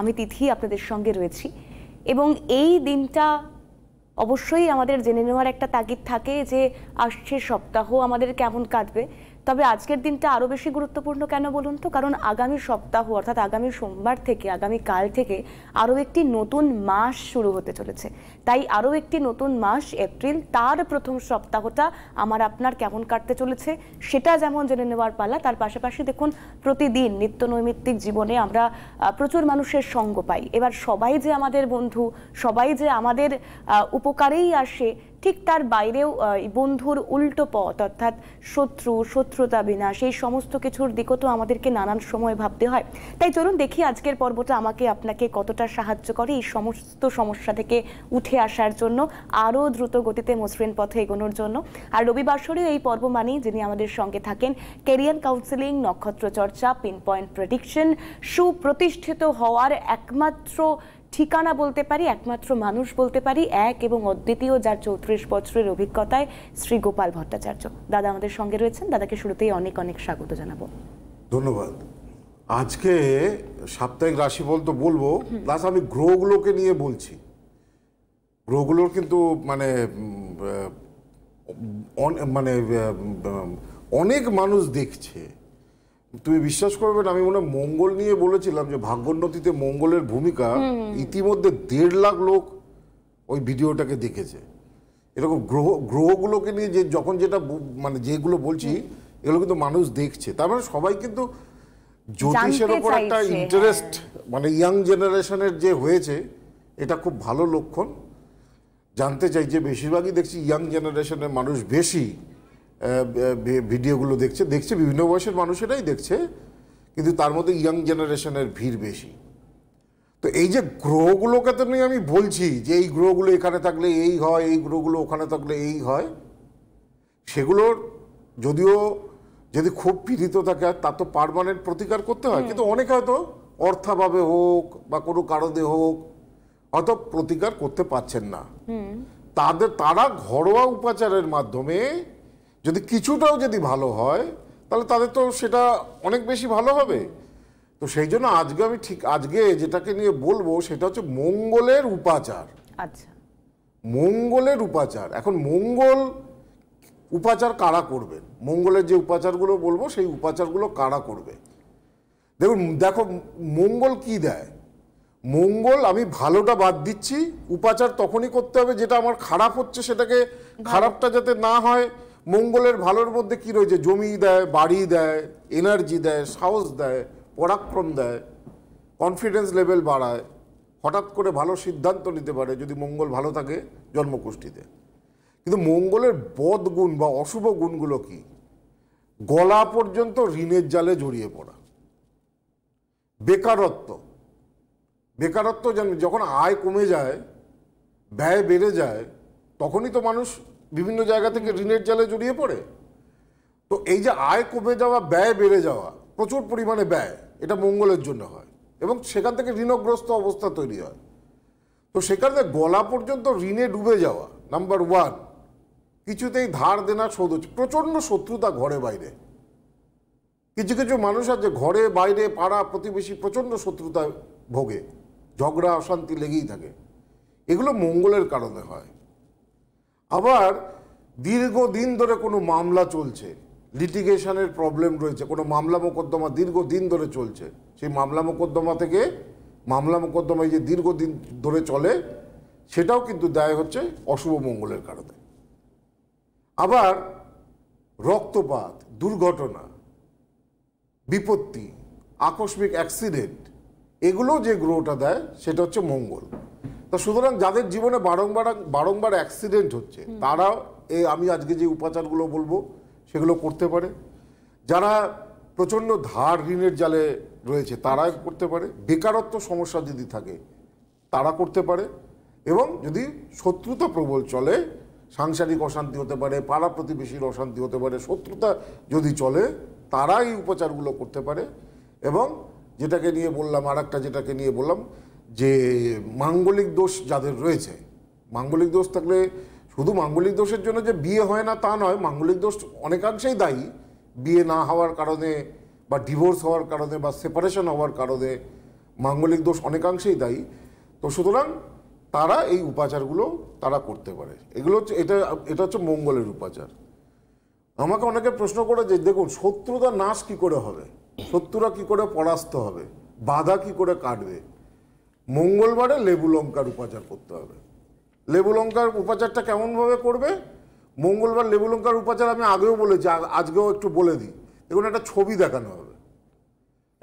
আমি তিথি আপনাদের সঙ্গে রয়েছি এবং এই দিনটা অবশ্যই আমাদের জেনে নেওয়ার একটা তাগিদ থাকে যে আসছে সপ্তাহ আমাদের কেমন কাটবে তবে আজকের দিনটা আরও বেশি গুরুত্বপূর্ণ কেন বলুন তো কারণ আগামী সপ্তাহ অর্থাৎ আগামী সোমবার থেকে আগামী কাল থেকে আরও একটি নতুন মাস শুরু হতে চলেছে তাই আরও একটি নতুন মাস এপ্রিল তার প্রথম সপ্তাহটা আমার আপনার কেমন কাটতে চলেছে সেটা যেমন জেনে নেওয়ার পালা তার পাশাপাশি দেখুন প্রতিদিন নিত্য নৈমিত্তিক জীবনে আমরা প্রচুর মানুষের সঙ্গ পাই এবার সবাই যে আমাদের বন্ধু সবাই যে আমাদের উপকারেই আসে ঠিক তার বাইরেও বন্ধুর উল্টো পথ অর্থাৎ শত্রু শত্রুতা বিনাশ এই সমস্ত কিছুর দিকও তো আমাদেরকে নানান সময় ভাবতে হয় তাই চলুন দেখি আজকের পর্বটা আমাকে আপনাকে কতটা সাহায্য করে এই সমস্ত সমস্যা থেকে উঠে আসার জন্য আরও দ্রুত গতিতে মসৃণ পথে এগোনোর জন্য আর রবিবাসরেও এই পর্ব মানেই যিনি আমাদের সঙ্গে থাকেন কেরিয়ার কাউন্সিলিং নক্ষত্র চর্চা পিন পয়েন্ট প্রেডিকশন সুপ্রতিষ্ঠিত হওয়ার একমাত্র ঠিকানা বলতে পারি একমাত্র মানুষ বলতে পারি এক এবং অদ্বিতীয় যার চৌত্রিশ বছরের অভিজ্ঞতায় শ্রী গোপাল ভট্টাচার্য দাদা আমাদের সঙ্গে রয়েছেন দাদাকে শুরুতেই অনেক অনেক স্বাগত জানাবো ধন্যবাদ আজকে সাপ্তাহিক রাশি তো বলবো প্লাস আমি গ্রহগুলোকে নিয়ে বলছি গ্রহগুলোর কিন্তু মানে মানে অনেক মানুষ দেখছে তুমি বিশ্বাস করবে না আমি মনে মঙ্গল নিয়ে বলেছিলাম যে ভাগ্যোন্নতিতে মঙ্গলের ভূমিকা ইতিমধ্যে দেড় লাখ লোক ওই ভিডিওটাকে দেখেছে এরকম গ্রহ গ্রহগুলোকে নিয়ে যে যখন যেটা মানে যেগুলো বলছি এগুলো কিন্তু মানুষ দেখছে তার মানে সবাই কিন্তু জ্যোতিষের ওপর একটা ইন্টারেস্ট হ্যাঁ। মানে ইয়াং জেনারেশনের যে হয়েছে এটা খুব ভালো লক্ষণ জানতে চাই যে বেশিরভাগই দেখছি ইয়াং জেনারেশনের মানুষ বেশি ভিডিওগুলো দেখছে দেখছে বিভিন্ন বয়সের মানুষেরাই দেখছে কিন্তু তার মধ্যে ইয়াং জেনারেশনের ভিড় বেশি তো এই যে গ্রহগুলোকে তো নিয়ে আমি বলছি যে এই গ্রহগুলো এখানে থাকলে এই হয় এই গ্রহগুলো ওখানে থাকলে এই হয় সেগুলোর যদিও যদি খুব পীড়িত থাকে তা তো পারমানেন্ট প্রতিকার করতে হয় কিন্তু অনেক হয়তো অর্থাভাবে হোক বা কোনো কারণে হোক হয়তো প্রতিকার করতে পারছেন না তাদের তারা ঘরোয়া উপাচারের মাধ্যমে যদি কিছুটাও যদি ভালো হয় তাহলে তাদের তো সেটা অনেক বেশি ভালো হবে তো সেই জন্য আজকে আমি ঠিক আজকে যেটাকে নিয়ে বলবো সেটা হচ্ছে মঙ্গলের উপাচার আচ্ছা মঙ্গলের উপাচার এখন মঙ্গল উপাচার কারা করবেন মঙ্গলের যে উপাচারগুলো বলবো সেই উপাচারগুলো কারা করবে দেখুন দেখো মঙ্গল কি দেয় মঙ্গল আমি ভালোটা বাদ দিচ্ছি উপাচার তখনই করতে হবে যেটা আমার খারাপ হচ্ছে সেটাকে খারাপটা যাতে না হয় মঙ্গলের ভালোর মধ্যে কি রয়েছে জমি দেয় বাড়ি দেয় এনার্জি দেয় সাহস দেয় পরাক্রম দেয় কনফিডেন্স লেভেল বাড়ায় হঠাৎ করে ভালো সিদ্ধান্ত নিতে পারে যদি মঙ্গল ভালো থাকে জন্মকুষ্ঠিতে কিন্তু মঙ্গলের বদগুণ বা অশুভ গুণগুলো কি গলা পর্যন্ত ঋণের জালে জড়িয়ে পড়া বেকারত্ব বেকারত্ব যখন আয় কমে যায় ব্যয় বেড়ে যায় তখনই তো মানুষ বিভিন্ন জায়গা থেকে ঋণের জালে জড়িয়ে পড়ে তো এই যে আয় কমে যাওয়া ব্যয় বেড়ে যাওয়া প্রচুর পরিমাণে ব্যয় এটা মঙ্গলের জন্য হয় এবং সেখান থেকে ঋণগ্রস্ত অবস্থা তৈরি হয় তো সেখানে গলা পর্যন্ত ঋণে ডুবে যাওয়া নাম্বার ওয়ান কিছুতেই ধার দেনা শোধ হচ্ছে প্রচণ্ড শত্রুতা ঘরে বাইরে কিছু কিছু মানুষ আছে ঘরে বাইরে পাড়া প্রতিবেশী প্রচণ্ড শত্রুতা ভোগে ঝগড়া অশান্তি লেগেই থাকে এগুলো মঙ্গলের কারণে হয় আবার দীর্ঘদিন ধরে কোনো মামলা চলছে লিটিগেশনের প্রবলেম রয়েছে কোনো মামলা মোকদ্দমা দীর্ঘদিন ধরে চলছে সেই মামলা মোকদ্দমা থেকে মামলা মোকদ্দমায় যে দীর্ঘদিন ধরে চলে সেটাও কিন্তু দেয় হচ্ছে অশুভ মঙ্গলের কারণে আবার রক্তপাত দুর্ঘটনা বিপত্তি আকস্মিক অ্যাক্সিডেন্ট এগুলো যে গ্রহটা দেয় সেটা হচ্ছে মঙ্গল তো সুতরাং যাদের জীবনে বারংবার বারংবার অ্যাক্সিডেন্ট হচ্ছে তারাও এ আমি আজকে যে উপাচারগুলো বলবো সেগুলো করতে পারে যারা প্রচণ্ড ধার ঋণের জালে রয়েছে তারা আচ্ছা। করতে পারে বেকারত্ব সমস্যা যদি থাকে তারা করতে পারে এবং যদি শত্রুতা প্রবল চলে সাংসারিক অশান্তি হতে পারে পাড়া প্রতিবেশীর অশান্তি হতে পারে শত্রুতা যদি চলে তারা এই উপচারগুলো করতে পারে এবং যেটাকে নিয়ে বললাম আর যেটাকে নিয়ে বললাম যে মাঙ্গলিক দোষ যাদের রয়েছে মাঙ্গলিক দোষ থাকলে শুধু মাঙ্গলিক দোষের জন্য যে বিয়ে হয় না তা নয় মাঙ্গলিক দোষ অনেকাংশেই দায়ী বিয়ে না হওয়ার কারণে বা ডিভোর্স হওয়ার কারণে বা সেপারেশন হওয়ার কারণে মাঙ্গলিক দোষ অনেকাংশেই দায়ী তো সুতরাং তারা এই উপাচারগুলো তারা করতে পারে এগুলো হচ্ছে এটা এটা হচ্ছে মঙ্গলের উপাচার আমাকে অনেকে প্রশ্ন করে যে দেখুন শত্রুতা নাশ কি করে হবে শত্রুরা কি করে পরাস্ত হবে বাধা কি করে কাটবে মঙ্গলবারে লেবু লঙ্কার উপাচার করতে হবে লেবু লঙ্কার উপাচারটা কেমনভাবে করবে মঙ্গলবার লেবু লঙ্কার উপাচার আমি আগেও বলেছি আজকেও একটু বলে দিই দেখুন একটা ছবি দেখানো হবে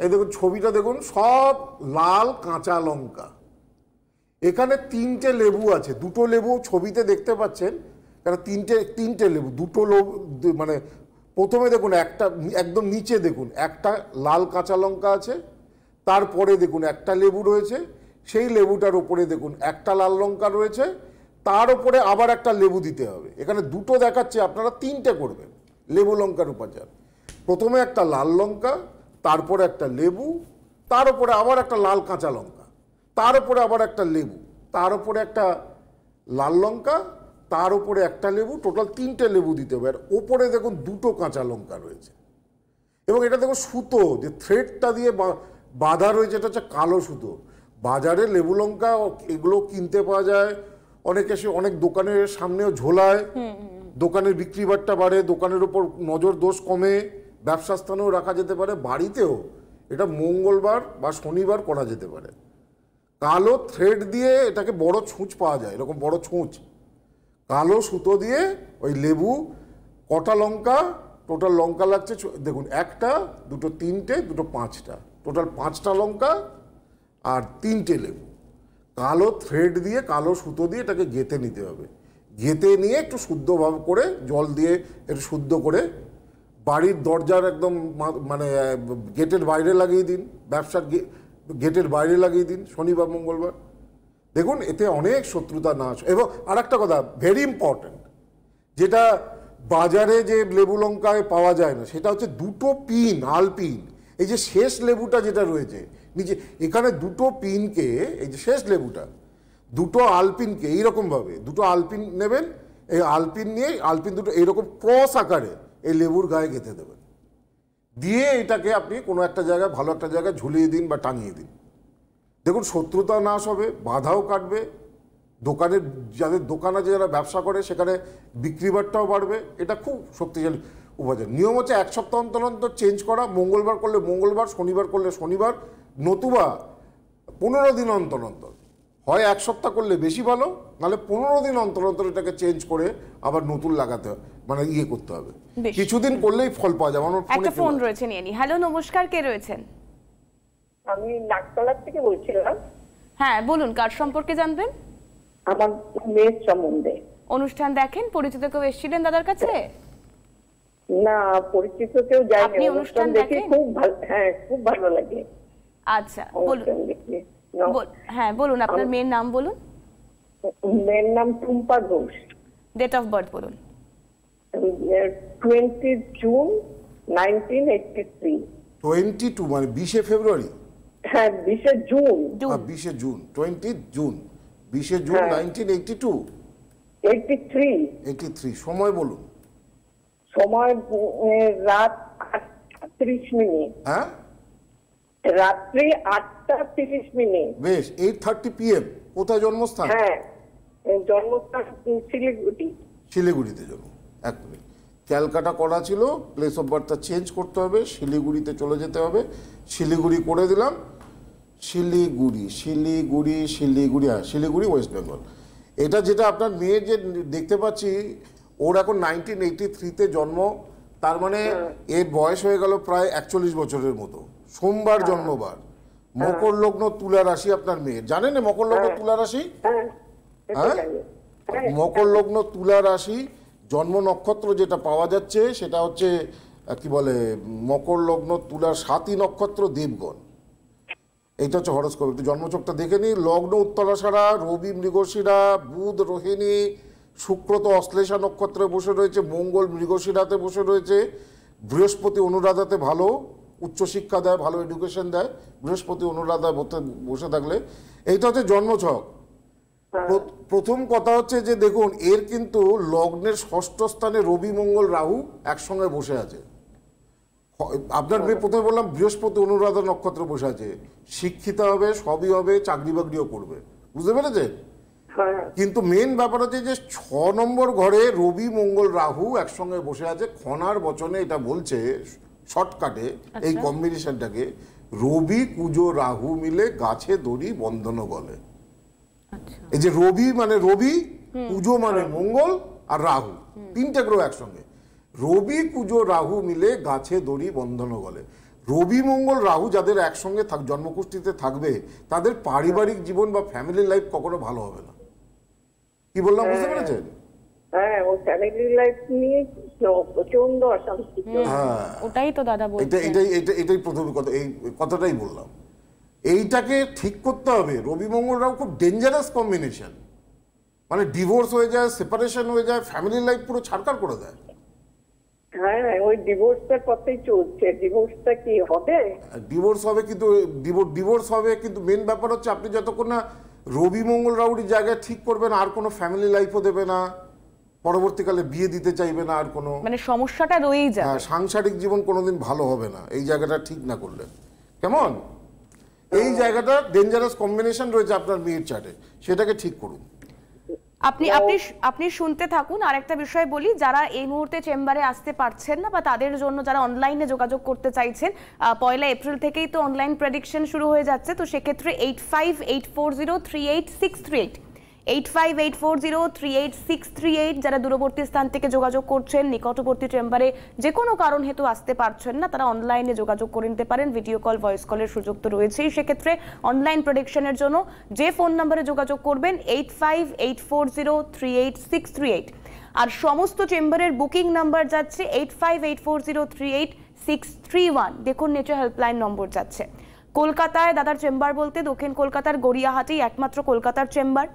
এই দেখুন ছবিটা দেখুন সব লাল কাঁচা লঙ্কা এখানে তিনটে লেবু আছে দুটো লেবু ছবিতে দেখতে পাচ্ছেন কারণ তিনটে তিনটে লেবু দুটো লেবু মানে প্রথমে দেখুন একটা একদম নিচে দেখুন একটা লাল কাঁচা লঙ্কা আছে তারপরে দেখুন একটা লেবু রয়েছে সেই লেবুটার উপরে দেখুন একটা লাল লঙ্কা রয়েছে তার উপরে আবার একটা লেবু দিতে হবে এখানে দুটো দেখাচ্ছে আপনারা তিনটে করবেন লেবু লঙ্কার উপাচার প্রথমে একটা লাল লঙ্কা তারপরে একটা লেবু তার উপরে আবার একটা লাল কাঁচা লঙ্কা তার উপরে আবার একটা লেবু তার উপরে একটা লাল লঙ্কা তার উপরে একটা লেবু টোটাল তিনটে লেবু দিতে হবে আর ওপরে দেখুন দুটো কাঁচা লঙ্কা রয়েছে এবং এটা দেখুন সুতো যে থ্রেডটা দিয়ে বাঁধা রয়েছে এটা হচ্ছে কালো সুতো বাজারে লেবু লঙ্কা এগুলো কিনতে পাওয়া যায় অনেকে সে অনেক দোকানের সামনেও ঝোলায় দোকানের বিক্রি বাট্টা বাড়ে দোকানের ওপর নজর দোষ কমে ব্যবসা স্থানেও রাখা যেতে পারে বাড়িতেও এটা মঙ্গলবার বা শনিবার করা যেতে পারে কালো থ্রেড দিয়ে এটাকে বড় ছুঁচ পাওয়া যায় এরকম বড় ছুঁচ কালো সুতো দিয়ে ওই লেবু কটা লঙ্কা টোটাল লঙ্কা লাগছে দেখুন একটা দুটো তিনটে দুটো পাঁচটা টোটাল পাঁচটা লঙ্কা আর তিনটে লেবু কালো থ্রেড দিয়ে কালো সুতো দিয়ে এটাকে গেঁথে নিতে হবে গেঁথে নিয়ে একটু শুদ্ধভাবে করে জল দিয়ে একটু শুদ্ধ করে বাড়ির দরজার একদম মানে গেটের বাইরে লাগিয়ে দিন ব্যবসার গেটের বাইরে লাগিয়ে দিন শনিবার মঙ্গলবার দেখুন এতে অনেক শত্রুতা নাশ এবং আর একটা কথা ভেরি ইম্পর্ট্যান্ট যেটা বাজারে যে লেবু লঙ্কায় পাওয়া যায় না সেটা হচ্ছে দুটো পিন আলপিন এই যে শেষ লেবুটা যেটা রয়েছে নিজে এখানে দুটো পিনকে এই যে শেষ লেবুটা দুটো আলপিনকে এইরকমভাবে দুটো আলপিন নেবেন এই আলপিন নিয়ে আলপিন দুটো এইরকম ক্রস আকারে এই লেবুর গায়ে গেঁথে দেবেন দিয়ে এটাকে আপনি কোনো একটা জায়গায় ভালো একটা জায়গায় ঝুলিয়ে দিন বা টাঙিয়ে দিন দেখুন শত্রুতা নাশ হবে বাধাও কাটবে দোকানের যাদের দোকান আছে যারা ব্যবসা করে সেখানে বিক্রিবারটাও বাড়বে এটা খুব শক্তিশালী উপাদান নিয়ম হচ্ছে এক সপ্তাহ অন্তর অন্তর চেঞ্জ করা মঙ্গলবার করলে মঙ্গলবার শনিবার করলে শনিবার নতুবা পনেরো দিন অন্তর অন্তর হয় এক সপ্তাহ করলে বেশি ভালো নাহলে পনেরো দিন অন্তর অন্তর এটাকে চেঞ্জ করে আবার নতুন লাগাতে হবে মানে ইয়ে করতে হবে কিছুদিন করলেই ফল পাওয়া যাবে আমার একটা ফোন রয়েছে নিয়ে নি হ্যালো নমস্কার কে রয়েছেন আমি নাকতলা থেকে বলছিলাম হ্যাঁ বলুন কার সম্পর্কে জানবেন আমার মেয়ের সম্বন্ধে অনুষ্ঠান দেখেন পরিচিত কেউ এসেছিলেন দাদার কাছে না পরিচিত কেউ যায়নি অনুষ্ঠান দেখে খুব ভালো হ্যাঁ খুব ভালো লাগে আচ্ছা বলুন হ্যাঁ বলুন আপনার মেয়ের নাম বলুন মেয়ের নাম Tumpa Ghosh date of birth বলুন twenty June nineteen eighty three twenty two মানে বিশে ফেব্রুয়ারি হ্যাঁ বিশে জুন বিশে জুন টোয়েন্টি জুন বিশে জুন nineteen eighty two eighty three eighty three সময় বলুন সময় রাত আটত্রিশ মিনিট হ্যাঁ রাত্রি আটটা তিরিশ মিনিট বেশ এইট থার্টি পিএম কোথায় জন্মস্থান হ্যাঁ জন্মস্থান শিলিগুড়ি শিলিগুড়িতে জন্ম এক মিনিট ক্যালকাটা করা ছিল প্লেস অফ বার্থটা চেঞ্জ করতে হবে শিলিগুড়িতে চলে যেতে হবে শিলিগুড়ি করে দিলাম শিলিগুড়ি শিলিগুড়ি শিলিগুড়ি হ্যাঁ শিলিগুড়ি ওয়েস্ট বেঙ্গল এটা যেটা আপনার মেয়ে যে দেখতে পাচ্ছি ওর এখন নাইনটিন এইটি থ্রিতে জন্ম তার মানে হ্যাঁ। এর বয়স হয়ে গেল প্রায় একচল্লিশ বছরের মতো সোমবার জন্মবার মকর লগ্ন তুলা রাশি আপনার মেয়ের জানেন মকর লগ্ন হ্যাঁ। তুলা রাশি হ্যাঁ, হ্যাঁ? হ্যাঁ মকর লগ্ন তুলা রাশি জন্ম নক্ষত্র যেটা পাওয়া যাচ্ছে সেটা হচ্ছে কি বলে মকর লগ্ন তুলার সাতই নক্ষত্র দেবগণ এইটা হচ্ছে হরস্কোপ একটু জন্মচকটা দেখে নিই লগ্ন উত্তরাশারা রবি মৃগশিরা বুধ রোহিণী শুক্র তো অশ্লেষা নক্ষত্রে বসে রয়েছে মঙ্গল মৃগশিরাতে বসে রয়েছে বৃহস্পতি অনুরাধাতে ভালো উচ্চশিক্ষা দেয় ভালো এডুকেশন দেয় বৃহস্পতি অনুরাধা বসে থাকলে এইটা হচ্ছে জন্মছক হ্যাঁ। প্রথম কথা হচ্ছে যে দেখুন এর কিন্তু লগ্নের ষষ্ঠ স্থানে রবি মঙ্গল রাহু একসঙ্গে বসে আছে আপনার হ্যাঁ। প্রথমে বললাম বৃহস্পতি অনুরাধা নক্ষত্র বসে আছে শিক্ষিত হবে সবই হবে চাকরি বাকরিও করবে বুঝতে পেরেছে হ্যাঁ। কিন্তু মেন ব্যাপার হচ্ছে যে ছ নম্বর ঘরে রবি মঙ্গল রাহু একসঙ্গে বসে আছে খনার বচনে এটা বলছে শর্টকাটে এই কম্বিনেশনটাকে আচ্ছা। রবি কুজো রাহু মিলে গাছে দড়ি বন্ধন বলে আচ্ছা। এই যে রবি মানে রবি পুজো মানে মঙ্গল আর রাহু তিনটা গ্রহ একসঙ্গে রবি কুজো রাহু মিলে গাছে দড়ি বন্ধন বলে রবি মঙ্গল রাহু যাদের একসঙ্গে থাক জন্মকুষ্ঠিতে থাকবে তাদের পারিবারিক জীবন বা ফ্যামিলি লাইফ কখনো ভালো হবে না কি বললাম বুঝতে হ্যাঁ। পেরেছেন হ্যাঁ, হ্যাঁ। মানে ডিভোর্স হয়ে যায় সেপারেশন হয়ে যায় ফ্যামিলি লাইফ পুরো ছাড়কার করে দেয় হ্যাঁ, হ্যাঁ ওই ডিভোর্সটার কথাই চলছে ডিভোর্সটা কি হবে ডিভোর্স হবে কিন্তু ডিভোর্স হবে কিন্তু মেন ব্যাপার হচ্ছে আপনি যতক্ষণ না রবি মঙ্গল জায়গায় ঠিক করবেন আর কোনো ফ্যামিলি লাইফও দেবে না পরবর্তীকালে বিয়ে দিতে চাইবে না আর কোনো মানে সমস্যাটা রয়েই যাবে হ্যাঁ সাংসারিক জীবন কোনোদিন ভালো হবে না এই জায়গাটা ঠিক না করলে কেমন এই জায়গাটা ডেঞ্জারাস কম্বিনেশন রয়েছে আপনার মেয়ের চার্টে সেটাকে ঠিক করুন আপনি আপনি আপনি শুনতে থাকুন আর একটা বিষয় বলি যারা এই মুহূর্তে চেম্বারে আসতে পারছেন না বা তাদের জন্য যারা অনলাইনে যোগাযোগ করতে চাইছেন পয়লা এপ্রিল থেকেই তো অনলাইন প্রেডিকশন শুরু হয়ে যাচ্ছে তো সেক্ষেত্রে eight five eight four zero three eight six three eight eight five eight four zero three eight six three eight যারা দূরবর্তী স্থান থেকে যোগাযোগ করছেন নিকটবর্তী চেম্বারে যে কোনো কারণ হেতু আসতে পারছেন না তারা অনলাইনে যোগাযোগ করে নিতে পারেন ভিডিও কল ভয়েস কলের সুযোগ তো রয়েছেই সেক্ষেত্রে অনলাইন প্রোডাকশনের জন্য যে ফোন নাম্বারে যোগাযোগ করবেন eight five eight four zero three eight six three eight আর সমস্ত চেম্বারের বুকিং নাম্বার যাচ্ছে eight five eight four zero three eight six three one দেখুন নেচার হেল্পলাইন নম্বর যাচ্ছে কলকাতায় দাদার চেম্বার বলতে দক্ষিণ কলকাতার গড়িয়াহাটেই একমাত্র কলকাতার চেম্বার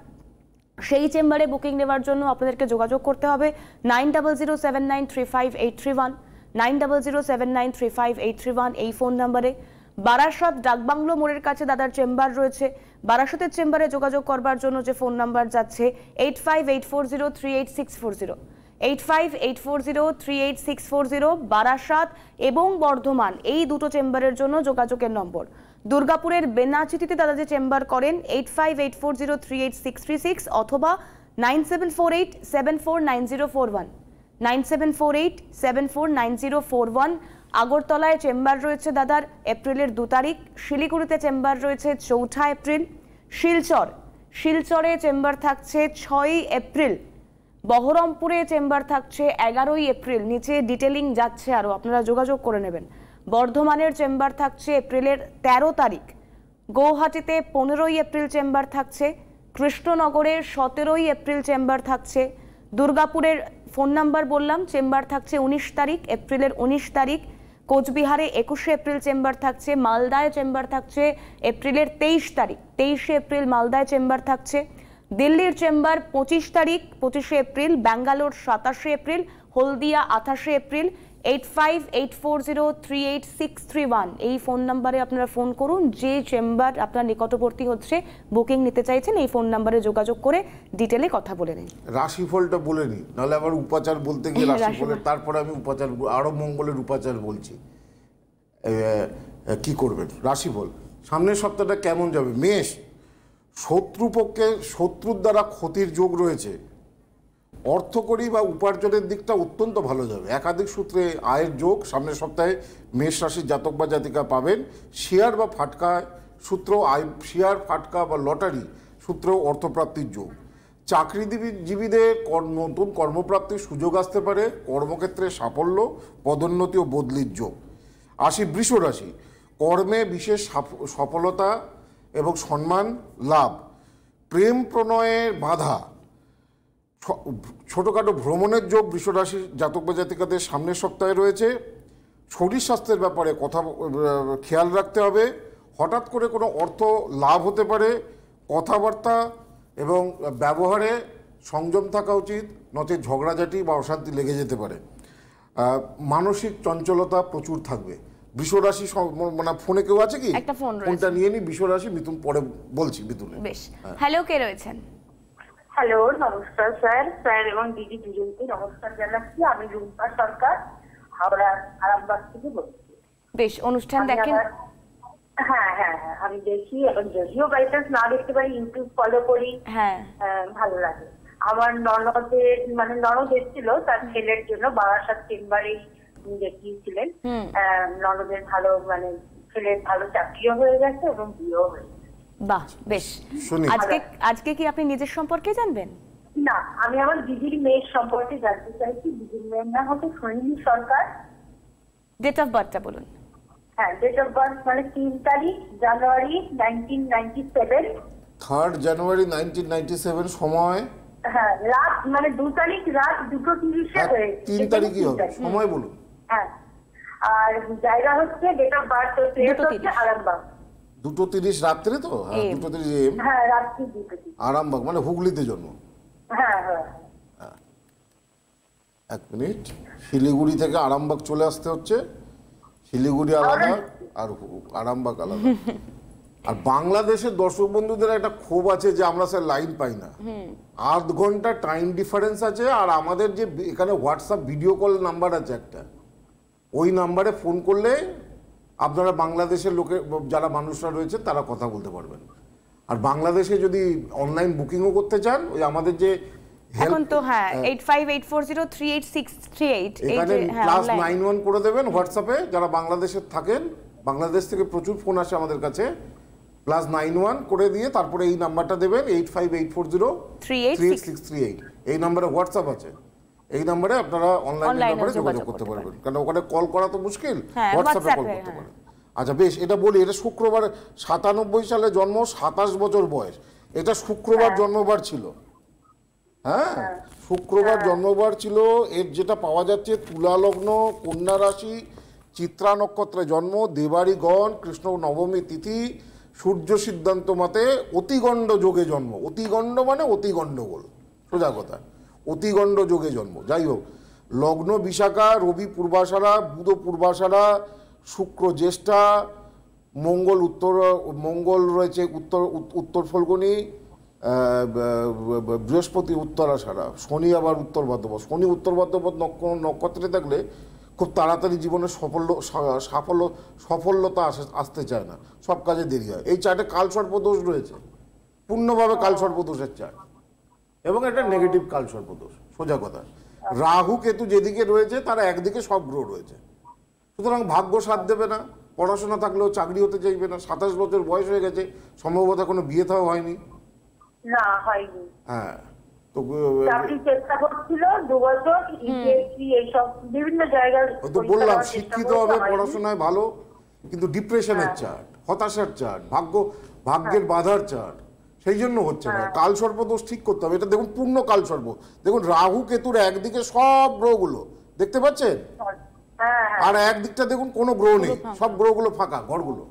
সেই চেম্বারে বুকিং নেওয়ার জন্য আপনাদেরকে যোগাযোগ করতে হবে nine double zero seven nine three five eight three one nine double zero seven nine three five eight three one এই ফোন নাম্বারে বারাসাত ডাকবাংলো মোড়ের কাছে দাদার চেম্বার রয়েছে বারাসতের চেম্বারে যোগাযোগ করবার জন্য যে ফোন নাম্বার যাচ্ছে eight five eight four zero three eight six four zero eight five eight four zero three eight six four zero Barasat এবং বর্ধমান এই দুটো চেম্বারের জন্য যোগাযোগের নম্বর দুর্গাপুরের বেনাচিতিতে দাদা যে চেম্বার করেন eight five eight four zero three eight six three six অথবা nine seven four eight seven four nine zero four one nine seven four eight seven four nine zero four one আগরতলায় chamber রয়েছে দাদার এপ্রিলের দু তারিখ শিলিগুড়িতে chamber রয়েছে চৌঠা এপ্রিল শিলচর শিলচরে চেম্বার থাকছে ছয়ই এপ্রিল বহরমপুরে চেম্বার থাকছে এগারোই এপ্রিল নিচে ডিটেলিং যাচ্ছে আরও আপনারা যোগাযোগ করে নেবেন বর্ধমানের চেম্বার থাকছে এপ্রিলের ১৩ তারিখ গৌহাটিতে পনেরোই এপ্রিল চেম্বার থাকছে কৃষ্ণনগরের সতেরোই এপ্রিল চেম্বার থাকছে দুর্গাপুরের ফোন নাম্বার বললাম চেম্বার থাকছে ১৯ তারিখ এপ্রিলের ১৯ তারিখ কোচবিহারে একুশে এপ্রিল চেম্বার থাকছে মালদায় চেম্বার থাকছে এপ্রিলের তেইশ তারিখ তেইশে এপ্রিল মালদায় চেম্বার থাকছে দিল্লির চেম্বার পঁচিশ তারিখ পঁচিশে এপ্রিল ব্যাঙ্গালোর সাতাশে এপ্রিল হলদিয়া আঠাশে এপ্রিল eight five eight four zero three eight six three one এই ফোন নাম্বারে আপনারা ফোন করুন যে চেম্বার আপনার নিকটবর্তী হচ্ছে বুকিং নিতে চাইছেন এই ফোন নাম্বারে যোগাযোগ করে ডিটেলে কথা বলে নিন রাশিফলটা বলে নিন নাহলে আবার উপাচার বলতে গিয়ে রাশিফলের তারপরে আমি উপাচার আরও মঙ্গলের উপাচার বলছি কি করবেন রাশিফল সামনের সপ্তাহটা কেমন যাবে মেষ শত্রুপক্ষে শত্রুর দ্বারা ক্ষতির যোগ রয়েছে অর্থকরী বা উপার্জনের দিকটা অত্যন্ত ভালো যাবে একাধিক সূত্রে আয়ের যোগ সামনের সপ্তাহে মেষ রাশির জাতক বা জাতিকা পাবেন শেয়ার বা ফাটকা সূত্র আয় শেয়ার ফাটকা বা লটারি সূত্র অর্থপ্রাপ্তির যোগ চাকরিজীবীদের কর্ম নতুন কর্মপ্রাপ্তির সুযোগ আসতে পারে কর্মক্ষেত্রে সাফল্য পদোন্নতি ও বদলির যোগ আসি বৃষ রাশি কর্মে বিশেষ সফলতা এবং সম্মান লাভ প্রেম প্রণয়ের বাধা ছোটোখাটো ভ্রমণের যোগ বিশ্বরাশি জাতক বা জাতিকাদের সামনের সপ্তাহে রয়েছে শরীর স্বাস্থ্যের ব্যাপারে কথা খেয়াল রাখতে হবে হঠাৎ করে কোনো অর্থ লাভ হতে পারে কথাবার্তা এবং ব্যবহারে সংযম থাকা উচিত নচে ঝগড়াঝাটি বা অশান্তি লেগে যেতে পারে মানসিক চঞ্চলতা প্রচুর থাকবে বিশ্বরাশি মানে ফোনে কেউ আছে কি একটা ফোনটা নিয়ে নি বিশ্বরাশি মিথুন পরে বলছি মিথুন বেশ হ্যাঁ। হ্যালো কে রয়েছেন হ্যালো নমস্কার স্যার স্যার এবং দিদি দুজনকে নমস্কার জানাচ্ছি আমি রুম্পা সরকার হাওড়া আরামবাগ থেকে বলছি বেশ অনুষ্ঠান দেখেন হ্যাঁ হ্যাঁ হ্যাঁ আমি দেখি এবং যদিও বাই চান্স না দেখতে ফলো করি হ্যাঁ।, হ্যাঁ ভালো লাগে আমার ননদের মানে তার ছেলের জন্য বারাসাত দেখিয়েছিলেন হ্যাঁ, ভালো মানে ছেলের ভালো চাকরিও হয়ে গেছে এবং বিয়েও হয়ে বাহ বেশ আজকে আজকে কি আপনি নিজের সম্পর্কে জানবেন না আমি আমার দিদির মেয়ের সম্পর্কে জানতে চাইছি দিদির মেয়ের নাম হচ্ছে সোহিনী সরকার ডেট অফ বার্থটা বলুন হ্যাঁ ডেট অফ বার্থ মানে তিন তারিখ জানুয়ারি nineteen ninety seven third January nineteen ninety seven সময় হ্যাঁ রাত মানে দু তারিখ রাত দুটো তিরিশে হয়ে তিন তারিখই হবে সময় বলুন হ্যাঁ আর জায়গা হচ্ছে ডেট অফ বার্থ হচ্ছে আরামবাগ দুটো তিরিশ রাত্রে তো হ্যাঁ, দুটো তিরিশ এম হ্যাঁ, আরামবাগ মানে হুগলিতে জন্ম হ্যাঁ, এক মিনিট শিলিগুড়ি থেকে আরামবাগ চলে আসতে হচ্ছে শিলিগুড়ি আলাদা আর আরামবাগ আলাদা আর বাংলাদেশের দর্শক বন্ধুদের একটা ক্ষোভ আছে যে আমরা স্যার লাইন পাই না আধ ঘন্টা টাইম ডিফারেন্স আছে আর আমাদের যে এখানে হোয়াটসঅ্যাপ ভিডিও কল নাম্বার আছে একটা ওই নাম্বারে ফোন করলে আপনারা বাংলাদেশের লোকের যারা মানুষরা রয়েছে তারা কথা বলতে পারবেন আর বাংলাদেশে যদি অনলাইন বুকিংও করতে চান ওই আমাদের যে এখন তো হ্যাঁ 8584038638 হ্যাঁ। এখানে প্লাস হ্যাঁ, 91 করে দেবেন হোয়াটসঅ্যাপে যারা বাংলাদেশে থাকেন বাংলাদেশ থেকে প্রচুর ফোন আসে আমাদের কাছে প্লাস নাইন ওয়ান করে দিয়ে তারপরে এই নাম্বারটা দেবেন eight five eight four zero three eight six three eight এই নাম্বারে হোয়াটসঅ্যাপ আছে এই নম্বরে আপনারা অনলাইন নম্বরে যোগাযোগ করতে পারবেন কারণ ওখানে কল করা তো মুশকিল হোয়াটসঅ্যাপে কল করতে হ্যাঁ। পারেন আচ্ছা বেশ এটা বলি এটা শুক্রবার সাতানব্বই সালে জন্ম সাতাশ বছর বয়স এটা শুক্রবার হ্যাঁ। জন্মবার ছিল হ্যাঁ, হ্যাঁ। শুক্রবার জন্মবার ছিল এর যেটা পাওয়া যাচ্ছে তুলা লগ্ন কন্যা রাশি চিত্রা নক্ষত্রে জন্ম দেবাড়িগণ কৃষ্ণ নবমী তিথি সূর্য সিদ্ধান্ত মতে অতিগণ্ড যোগে জন্ম অতিগণ্ড মানে বল সোজা কথা অতিগণ্ড যোগে জন্ম যাই হোক লগ্ন বিশাখা রবি পূর্বাশারা বুধ পূর্বাশারা শুক্র জ্যেষ্ঠা মঙ্গল উত্তর মঙ্গল রয়েছে উত্তর উত্তর ফলগুনি বৃহস্পতি উত্তরাশারা শনি আবার উত্তর ভাদ্রপদ শনি উত্তর ভাদ্রপদ নক্ষত্রে থাকলে খুব তাড়াতাড়ি জীবনে সাফল্য সাফল্য সফলতা আসতে চায় না সব কাজে দেরি হয় এই চারটে দোষ রয়েছে পূর্ণভাবে দোষের চায় এবং এটা নেগেটিভ কালচার সর্পদোষ সোজা কথা রাহু কেতু যেদিকে রয়েছে তারা একদিকে সব গ্রহ রয়েছে সুতরাং ভাগ্য সাথ দেবে না পড়াশোনা থাকলেও চাকরি হতে চাইবে না সাতাশ বছর বয়স হয়ে গেছে সম্ভবত কোনো বিয়ে থাও হয়নি না হ্যাঁ তো e জায়গায় তো বললাম শিক্ষিত হবে পড়াশোনায় ভালো কিন্তু চার্ট হ্যাঁ। হতাশার চার্ট ভাগ্য ভাগ্যের হ্যাঁ। বাধার চার্ট সেই জন্য হচ্ছে না হ্যাঁ। কাল সর্পদোষ ঠিক করতে হবে এটা দেখুন পূর্ণ কাল সর্ব দেখুন রাহু কেতুর একদিকে সব গ্রহগুলো দেখতে পাচ্ছেন হ্যাঁ, হ্যাঁ। আর একদিকটা দেখুন কোনো গ্রহ নেই সব গ্রহগুলো ফাঁকা ঘরগুলো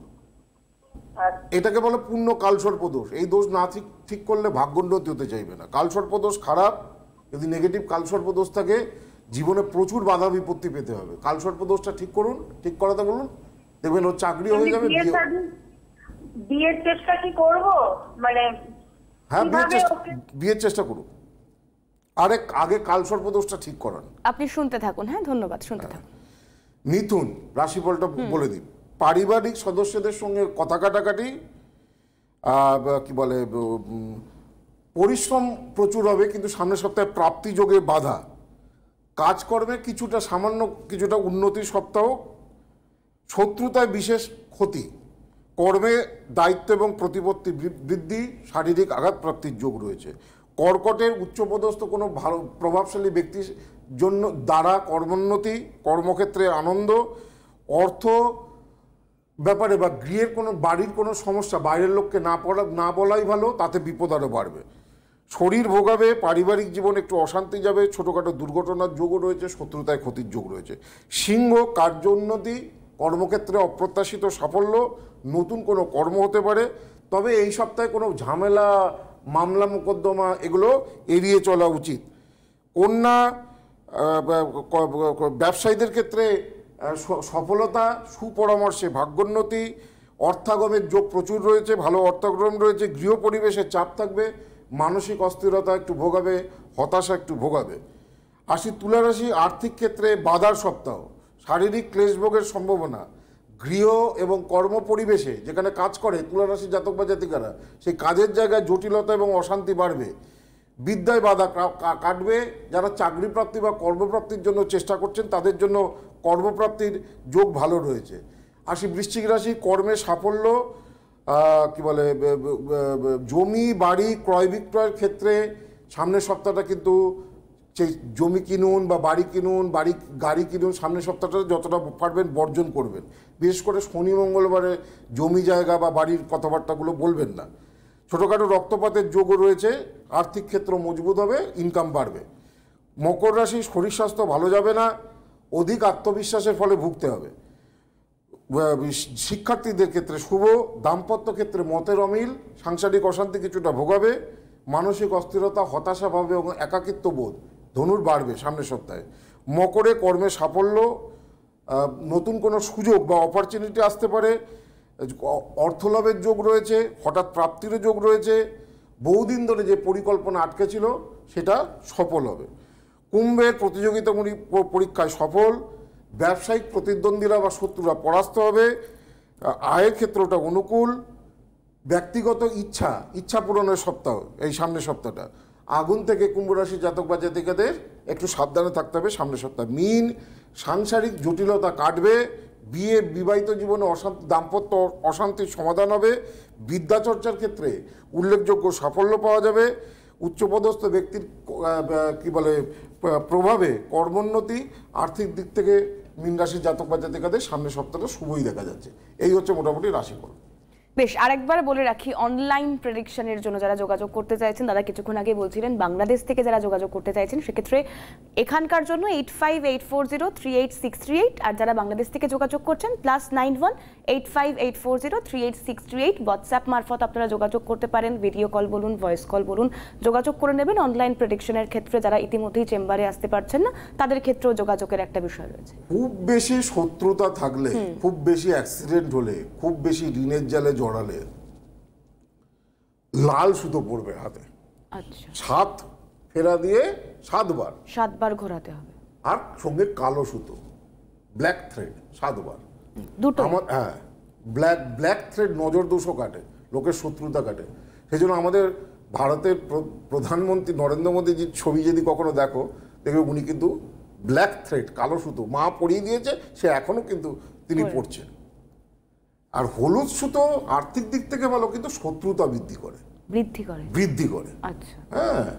আচ্ছা। এটাকে বলে পূর্ণ কালসর্প দোষ এই দোষ না ঠিক ঠিক করলে ভাগ্যোন্নতি হতে চাইবে না কালসর্প দোষ খারাপ যদি নেগেটিভ কালসর্প দোষ থাকে জীবনে প্রচুর বাধা বিপত্তি পেতে হবে কালসর্প দোষটা ঠিক করুন ঠিক করাতে বলুন দেখবেন ওর চাকরি হয়ে যাবে বিয়ের চেষ্টা কি করব মানে হ্যাঁ বিয়ের চেষ্টা বিয়ের চেষ্টা করুক আরে আগে কাল সর্পদোষটা ঠিক করান আপনি শুনতে থাকুন হ্যাঁ ধন্যবাদ শুনতে হ্যাঁ। থাকুন মিথুন রাশিফলটা বলে দিন পারিবারিক সদস্যদের সঙ্গে কথা কাটাকাটি কি বলে পরিশ্রম প্রচুর হবে কিন্তু সামনের সপ্তাহে প্রাপ্তিযোগে বাধা কাজকর্মে কিছুটা সামান্য কিছুটা উন্নতি সপ্তাহ শত্রুতায় বিশেষ ক্ষতি কর্মে দায়িত্ব এবং প্রতিপত্তি বৃদ্ধি শারীরিক আঘাত প্রাপ্তির যোগ রয়েছে কর্কটের উচ্চপদস্থ কোনো ভালো প্রভাবশালী ব্যক্তির জন্য দ্বারা কর্মোন্নতি কর্মক্ষেত্রে আনন্দ অর্থ ব্যাপারে বা গৃহের কোনো বাড়ির কোনো সমস্যা বাইরের লোককে না পড়া না বলাই ভালো তাতে বিপদ আরও বাড়বে শরীর ভোগাবে পারিবারিক জীবন একটু অশান্তি যাবে ছোটোখাটো দুর্ঘটনার যোগও রয়েছে শত্রুতায় ক্ষতির যোগ রয়েছে সিংহ কার্য উন্নতি কর্মক্ষেত্রে অপ্রত্যাশিত সাফল্য নতুন কোনো কর্ম হতে পারে তবে এই সপ্তাহে কোনো ঝামেলা মামলা মোকদ্দমা এগুলো এড়িয়ে চলা উচিত কন্যা ব্যবসায়ীদের ক্ষেত্রে সফলতা সুপরামর্শে ভাগ্যোন্নতি অর্থাগমের যোগ প্রচুর রয়েছে ভালো অর্থাগম রয়েছে গৃহ পরিবেশে চাপ থাকবে মানসিক অস্থিরতা একটু ভোগাবে হতাশা একটু ভোগাবে আসি তুলারাশি আর্থিক ক্ষেত্রে বাধার সপ্তাহ শারীরিক ক্লেশভোগের সম্ভাবনা গৃহ এবং কর্ম পরিবেশে যেখানে কাজ করে তুলারাশি জাতক বা জাতিকারা সেই কাজের জায়গায় জটিলতা এবং অশান্তি বাড়বে বিদ্যায় বাধা কাটবে যারা চাকরি প্রাপ্তি বা কর্মপ্রাপ্তির জন্য চেষ্টা করছেন তাদের জন্য কর্মপ্রাপ্তির যোগ ভালো রয়েছে আসি বৃশ্চিক রাশি কর্মে সাফল্য কি বলে জমি বাড়ি ক্রয় বিক্রয়ের ক্ষেত্রে সামনের সপ্তাহটা কিন্তু সেই জমি কিনুন বা বাড়ি কিনুন বাড়ি গাড়ি কিনুন সামনের সপ্তাহটা যতটা পারবেন বর্জন করবেন বিশেষ করে শনি মঙ্গলবারে জমি জায়গা বা বাড়ির কথাবার্তাগুলো বলবেন না ছোটোখাটো রক্তপাতের যোগও রয়েছে আর্থিক ক্ষেত্র মজবুত হবে ইনকাম বাড়বে মকর রাশি শরীর স্বাস্থ্য ভালো যাবে না অধিক আত্মবিশ্বাসের ফলে ভুগতে হবে শিক্ষার্থীদের ক্ষেত্রে শুভ দাম্পত্য ক্ষেত্রে মতের অমিল সাংসারিক অশান্তি কিছুটা ভোগাবে মানসিক অস্থিরতা হতাশা এবং একাকিত্ব বোধ ধনুর বাড়বে সামনের সপ্তাহে মকরে কর্মে সাফল্য নতুন কোনো সুযোগ বা অপরচুনিটি আসতে পারে অর্থলাভের যোগ রয়েছে হঠাৎ প্রাপ্তিরও যোগ রয়েছে বহুদিন ধরে যে পরিকল্পনা আটকে ছিল সেটা সফল হবে কুম্ভের প্রতিযোগিতামূলক পরীক্ষায় সফল ব্যবসায়িক প্রতিদ্বন্দ্বীরা বা শত্রুরা পরাস্ত হবে আয়ের ক্ষেত্রটা অনুকূল ব্যক্তিগত ইচ্ছা ইচ্ছা পূরণের সপ্তাহ এই সামনের সপ্তাহটা আগুন থেকে কুম্ভ রাশি জাতক বা জাতিকাদের একটু সাবধানে থাকতে হবে সামনের সপ্তাহে মিন সাংসারিক জটিলতা কাটবে বিয়ে বিবাহিত জীবনে অশান্তি দাম্পত্য অশান্তির সমাধান হবে বিদ্যাচর্চার ক্ষেত্রে উল্লেখযোগ্য সাফল্য পাওয়া যাবে উচ্চপদস্থ ব্যক্তির কি বলে প্রভাবে কর্মোন্নতি আর্থিক দিক থেকে মিন রাশির জাতক বা জাতিকাদের সামনের সপ্তাহটা শুভই দেখা যাচ্ছে এই হচ্ছে মোটামুটি রাশিফল বেশ আরেকবার বলে রাখি অনলাইন প্রেডিকশনের জন্য যারা যোগাযোগ করতে চাইছেন দাদা কিছুক্ষণ আগে বলছিলেন বাংলাদেশ থেকে যারা যোগাযোগ করতে চাইছেন সেক্ষেত্রে এখানকার জন্য eight five eight four zero three eight six three eight আর যারা বাংলাদেশ থেকে যোগাযোগ করছেন plus nine one eight five eight four zero three eight six three eight WhatsApp মারফত আপনারা যোগাযোগ করতে পারেন ভিডিও কল বলুন ভয়েস কল বলুন যোগাযোগ করে নেবেন অনলাইন প্রেডিকশনের ক্ষেত্রে যারা ইতিমধ্যেই চেম্বারে আসতে পারছেন না তাদের ক্ষেত্রেও যোগাযোগের একটা বিষয় রয়েছে খুব বেশি শত্রুতা থাকলে খুব বেশি অ্যাক্সিডেন্ট হলে খুব বেশি ঋণের জালে জড়ালে লাল সুতো পড়বে হাতে সাত আচ্ছা। ফেরা দিয়ে সাতবার সাতবার ঘোরাতে হবে আর সঙ্গে কালো সুতো ব্ল্যাক থ্রেড সাতবার দুটো আমার হ্যাঁ ব্ল্যাক ব্ল্যাক থ্রেড নজর দোষও কাটে লোকের শত্রুতা কাটে সেই জন্য আমাদের ভারতের প্রধানমন্ত্রী নরেন্দ্র মোদীজির ছবি যদি কখনো দেখো দেখবে উনি কিন্তু ব্ল্যাক থ্রেড কালো সুতো মা পরিয়ে দিয়েছে সে এখনও কিন্তু তিনি পড়ছেন আর হলুদ সুতো আর্থিক দিক থেকে ভালো কিন্তু শত্রুতা বৃদ্ধি করে বৃদ্ধি করে বৃদ্ধি করে আচ্ছা হ্যাঁ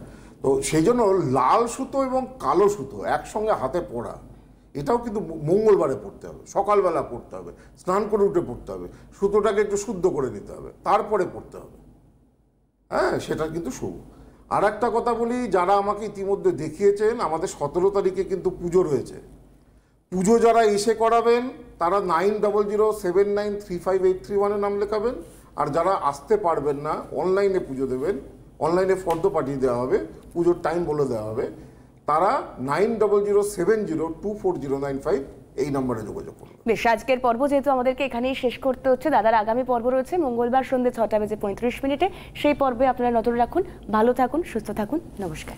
তো সেই জন্য লাল সুতো এবং কালো সুতো একসঙ্গে হাতে পড়া এটাও কিন্তু মঙ্গলবারে পড়তে হবে সকালবেলা পড়তে হবে স্নান করে উঠে পড়তে হবে সুতোটাকে একটু শুদ্ধ করে নিতে হবে তারপরে পড়তে হবে হ্যাঁ সেটা কিন্তু শুভ আর একটা কথা বলি যারা আমাকে ইতিমধ্যে দেখিয়েছেন আমাদের সতেরো তারিখে কিন্তু পুজো রয়েছে পুজো যারা এসে করাবেন তারা nine double zero seven nine three five eight three ওয়ানে নাম লেখাবেন আর যারা আসতে পারবেন না অনলাইনে পুজো দেবেন অনলাইনে ফর্দ পাঠিয়ে দেওয়া হবে পুজোর টাইম বলে দেওয়া হবে তারা nine double zero seven zero two four zero nine five এই নম্বরে যোগাযোগ করুন বেশ আজকের পর্ব যেহেতু আমাদেরকে এখানেই শেষ করতে হচ্ছে দাদার আগামী পর্ব রয়েছে মঙ্গলবার সন্ধ্যে ছটা বেজে পঁয়ত্রিশ মিনিটে সেই পর্বে আপনারা নজর রাখুন ভালো থাকুন সুস্থ থাকুন নমস্কার